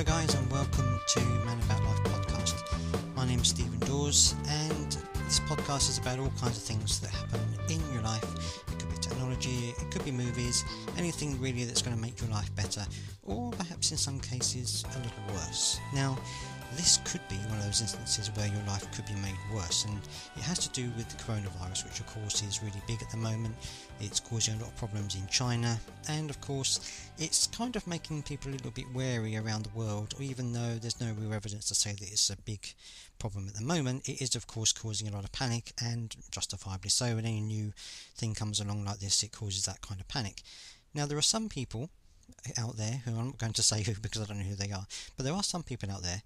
Hello, guys, and welcome to Man About Life podcast. My name is Stephen Dawes, and this podcast is about all kinds of things that happen in your life. It could be technology, it could be movies, anything really that's going to make your life better, or perhaps in some cases a little worse. Now, this could be one of those instances where your life could be made worse, and it has to do with the coronavirus, which of course is really big at the moment. It's causing a lot of problems in China, and of course, it's kind of making people a little bit wary around the world, even though there's no real evidence to say that it's a big problem at the moment. It is, of course, causing a lot of panic, and justifiably so. When any new thing comes along like this, it causes that kind of panic. Now, there are some people out there who I'm not going to say who because I don't know who they are, but there are some people out there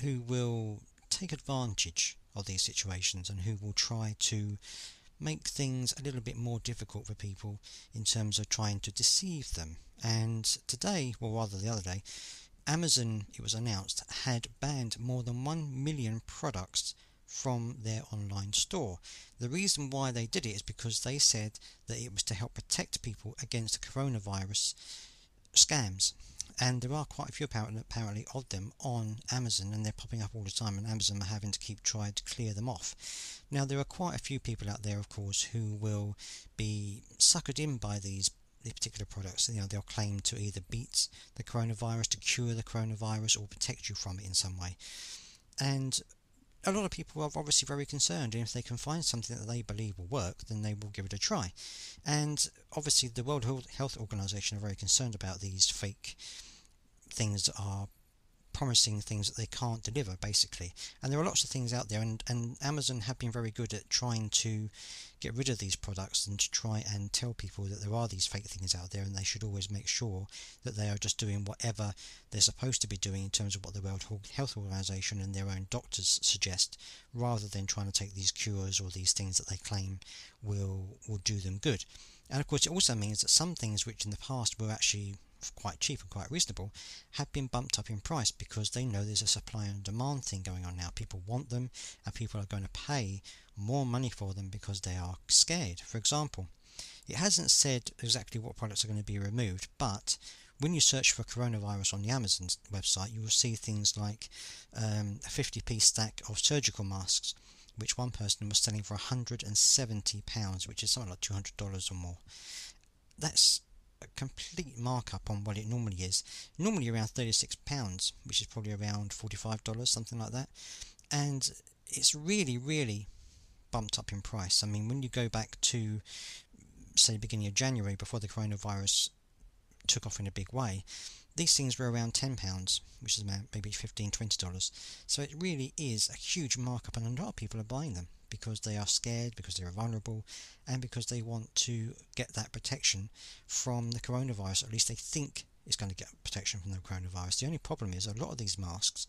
who will take advantage of these situations and who will try to make things a little bit more difficult for people in terms of trying to deceive them. And today, or well, rather the other day, Amazon, it was announced, had banned more than 1 million products from their online store. The reason why they did it is because they said that it was to help protect people against coronavirus scams and there are quite a few apparently, apparently of them on Amazon and they're popping up all the time and Amazon are having to keep trying to clear them off. Now there are quite a few people out there of course who will be suckered in by these particular products. You know, they'll claim to either beat the coronavirus, to cure the coronavirus, or protect you from it in some way. And a lot of people are obviously very concerned, and if they can find something that they believe will work, then they will give it a try. And obviously, the World Health Organization are very concerned about these fake things are promising things that they can't deliver, basically. And there are lots of things out there, and, and Amazon have been very good at trying to get rid of these products and to try and tell people that there are these fake things out there, and they should always make sure that they are just doing whatever they're supposed to be doing in terms of what the World Health Organization and their own doctors suggest, rather than trying to take these cures or these things that they claim will will do them good. And of course, it also means that some things which in the past were actually quite cheap and quite reasonable, have been bumped up in price because they know there's a supply and demand thing going on now. People want them and people are going to pay more money for them because they are scared. For example, it hasn't said exactly what products are going to be removed, but when you search for coronavirus on the Amazon website, you will see things like um, a 50p stack of surgical masks, which one person was selling for £170, which is something like $200 or more. That's a complete markup on what it normally is. Normally around £36, which is probably around $45, something like that. And it's really, really bumped up in price. I mean, when you go back to, say, the beginning of January, before the coronavirus took off in a big way, these things were around £10, which is about maybe $15, $20. So it really is a huge markup, and a lot of people are buying them because they are scared, because they are vulnerable, and because they want to get that protection from the coronavirus. At least they think it's going to get protection from the coronavirus. The only problem is a lot of these masks,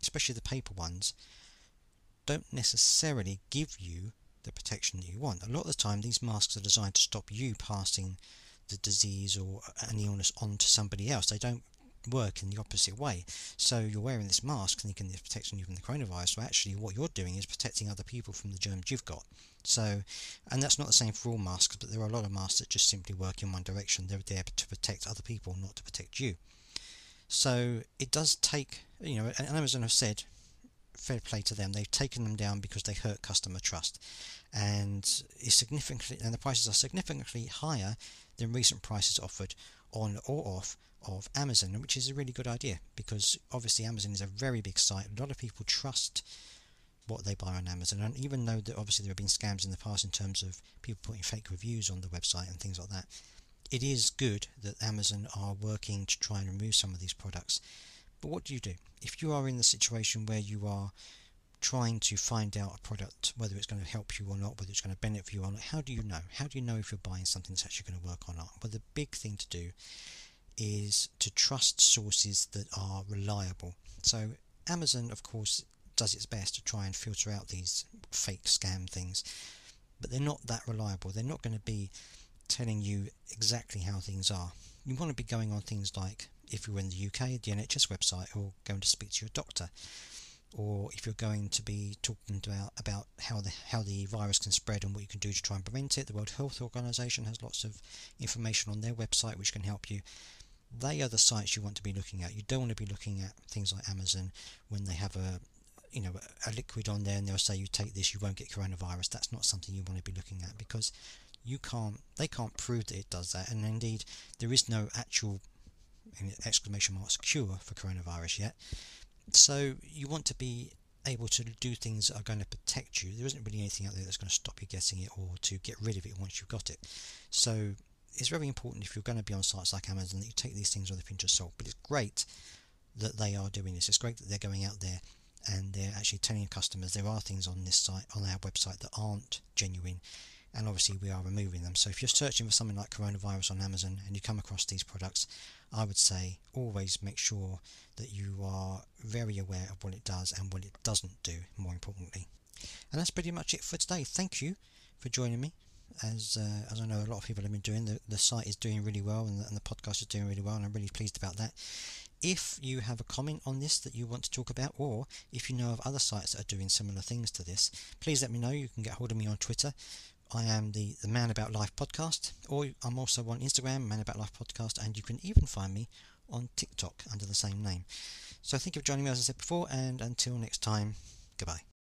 especially the paper ones, don't necessarily give you the protection that you want. A lot of the time, these masks are designed to stop you passing the disease or an illness on to somebody else. They don't work in the opposite way. So you're wearing this mask thinking it's protecting you from the coronavirus, but actually what you're doing is protecting other people from the germs you've got. So, and that's not the same for all masks, but there are a lot of masks that just simply work in one direction. They're there to protect other people, not to protect you. So it does take, you know, and Amazon have said, fair play to them, they've taken them down because they hurt customer trust. And is significantly, and the prices are significantly higher than recent prices offered on or off of Amazon, which is a really good idea because obviously Amazon is a very big site. A lot of people trust what they buy on Amazon, and even though that obviously there have been scams in the past in terms of people putting fake reviews on the website and things like that, it is good that Amazon are working to try and remove some of these products. But what do you do if you are in the situation where you are trying to find out a product, whether it's going to help you or not, whether it's going to benefit you or not? How do you know? How do you know if you're buying something that's actually going to work or not? Well, the big thing to do is to trust sources that are reliable. So Amazon, of course, does its best to try and filter out these fake scam things, but they're not that reliable. They're not going to be telling you exactly how things are. You want to be going on things like, if you're in the UK, the NHS website, or going to speak to your doctor, or if you're going to be talking about about how the how the virus can spread and what you can do to try and prevent it. The World Health Organization has lots of information on their website which can help you. They are the sites you want to be looking at. You don't want to be looking at things like Amazon when they have a you know a liquid on there and they'll say you take this you won't get coronavirus that's not something you want to be looking at because you can't they can't prove that it does that and indeed there is no actual exclamation marks cure for coronavirus yet so you want to be able to do things that are going to protect you there isn't really anything out there that's going to stop you getting it or to get rid of it once you've got it so it's very important if you're going to be on sites like Amazon that you take these things with a pinch of salt. But it's great that they are doing this. It's great that they're going out there and they're actually telling customers there are things on this site, on our website, that aren't genuine. And obviously, we are removing them. So if you're searching for something like coronavirus on Amazon and you come across these products, I would say always make sure that you are very aware of what it does and what it doesn't do, more importantly. And that's pretty much it for today. Thank you for joining me as uh, as I know a lot of people have been doing. The, the site is doing really well and the, and the podcast is doing really well, and I'm really pleased about that. If you have a comment on this that you want to talk about, or if you know of other sites that are doing similar things to this, please let me know. You can get hold of me on Twitter. I am the, the Man About Life podcast, or I'm also on Instagram, Man About Life podcast, and you can even find me on TikTok under the same name. So thank you for joining me, as I said before, and until next time, goodbye.